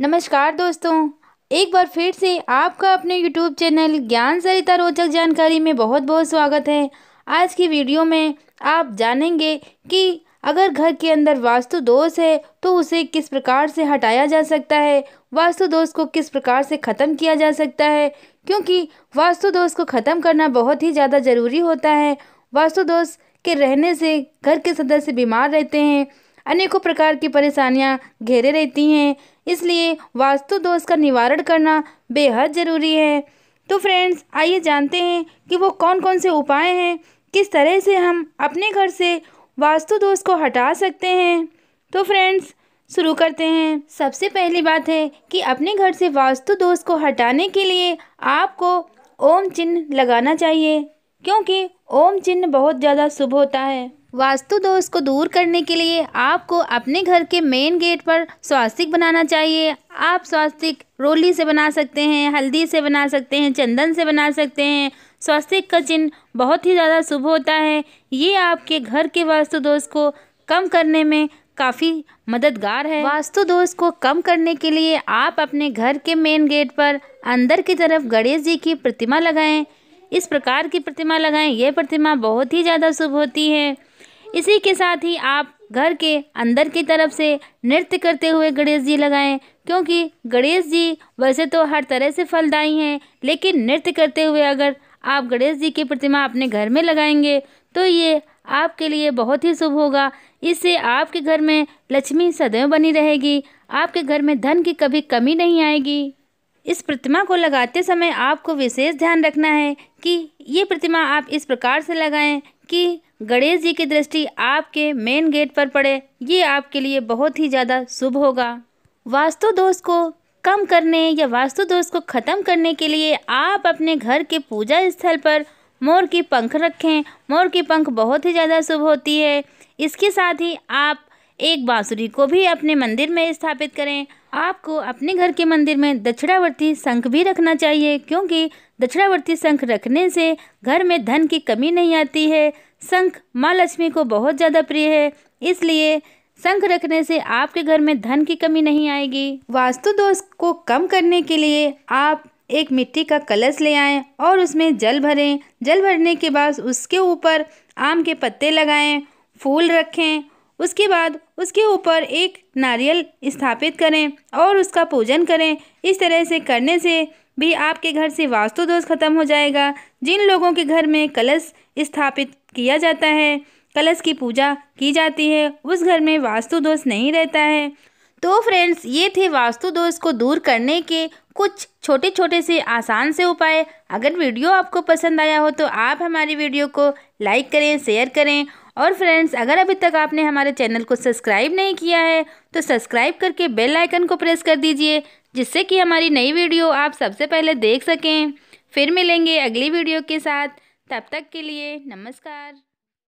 नमस्कार दोस्तों एक बार फिर से आपका अपने यूट्यूब चैनल ज्ञान सरिता रोचक जानकारी में बहुत बहुत स्वागत है आज की वीडियो में आप जानेंगे कि अगर घर के अंदर वास्तु दोष है तो उसे किस प्रकार से हटाया जा सकता है वास्तु दोष को किस प्रकार से ख़त्म किया जा सकता है क्योंकि वास्तु दोष को ख़त्म करना बहुत ही ज़्यादा ज़रूरी होता है वास्तु दोष के रहने से घर के सदस्य बीमार रहते हैं अनेकों प्रकार की परेशानियां घेरे रहती हैं इसलिए वास्तु दोष का निवारण करना बेहद ज़रूरी है तो फ्रेंड्स आइए जानते हैं कि वो कौन कौन से उपाय हैं किस तरह से हम अपने घर से वास्तु दोष को हटा सकते हैं तो फ्रेंड्स शुरू करते हैं सबसे पहली बात है कि अपने घर से वास्तु दोष को हटाने के लिए आपको ओम चिन्ह लगाना चाहिए क्योंकि ओम चिन्ह बहुत ज़्यादा शुभ होता है वास्तु दोष को दूर करने के लिए आपको अपने घर के मेन गेट पर स्वास्तिक बनाना चाहिए आप स्वास्तिक रोली से बना सकते हैं हल्दी से बना सकते हैं चंदन से बना सकते हैं स्वास्तिक का चिन्ह बहुत ही ज़्यादा शुभ होता है ये आपके घर के वास्तु दोष को कम करने में काफ़ी मददगार है वास्तु दोष को कम करने के लिए आप अपने घर के मेन गेट पर अंदर की तरफ गणेश जी की प्रतिमा लगाएं इस प्रकार की प्रतिमा लगाएं यह प्रतिमा बहुत ही ज़्यादा शुभ होती है इसी के साथ ही आप घर के अंदर की तरफ से नृत्य करते हुए गणेश जी लगाएं क्योंकि गणेश जी वैसे तो हर तरह से फलदायी हैं लेकिन नृत्य करते हुए अगर आप गणेश जी की प्रतिमा अपने घर में लगाएंगे तो ये आपके लिए बहुत ही शुभ होगा इससे आपके घर में लक्ष्मी सदैव बनी रहेगी आपके घर में धन की कभी कमी नहीं आएगी इस प्रतिमा को लगाते समय आपको विशेष ध्यान रखना है कि ये प्रतिमा आप इस प्रकार से लगाएं कि गणेश जी की दृष्टि आपके मेन गेट पर पड़े ये आपके लिए बहुत ही ज़्यादा शुभ होगा वास्तु दोष को कम करने या वास्तु दोष को ख़त्म करने के लिए आप अपने घर के पूजा स्थल पर मोर की पंख रखें मोर की पंख बहुत ही ज़्यादा शुभ होती है इसके साथ ही आप एक बांसुरी को भी अपने मंदिर में स्थापित करें आपको अपने घर के मंदिर में दक्षिणावर्ती शंख भी रखना चाहिए क्योंकि दक्षिणावर्ती शंख रखने से घर में धन की कमी नहीं आती है शंख माँ लक्ष्मी को बहुत ज़्यादा प्रिय है इसलिए शंख रखने से आपके घर में धन की कमी नहीं आएगी वास्तु दोष को कम करने के लिए आप एक मिट्टी का कलश ले आएं और उसमें जल भरें जल भरने के बाद उसके ऊपर आम के पत्ते लगाएं फूल रखें उसके बाद उसके ऊपर एक नारियल स्थापित करें और उसका पूजन करें इस तरह से करने से भी आपके घर से वास्तु दोष खत्म हो जाएगा जिन लोगों के घर में कलश स्थापित किया जाता है कलश की पूजा की जाती है उस घर में वास्तु दोष नहीं रहता है तो फ्रेंड्स ये थे वास्तु दोष को दूर करने के कुछ छोटे छोटे से आसान से उपाय अगर वीडियो आपको पसंद आया हो तो आप हमारी वीडियो को लाइक करें शेयर करें और फ्रेंड्स अगर अभी तक आपने हमारे चैनल को सब्सक्राइब नहीं किया है तो सब्सक्राइब करके बेल आइकन को प्रेस कर दीजिए जिससे कि हमारी नई वीडियो आप सबसे पहले देख सकें फिर मिलेंगे अगली वीडियो के साथ तब तक के लिए नमस्कार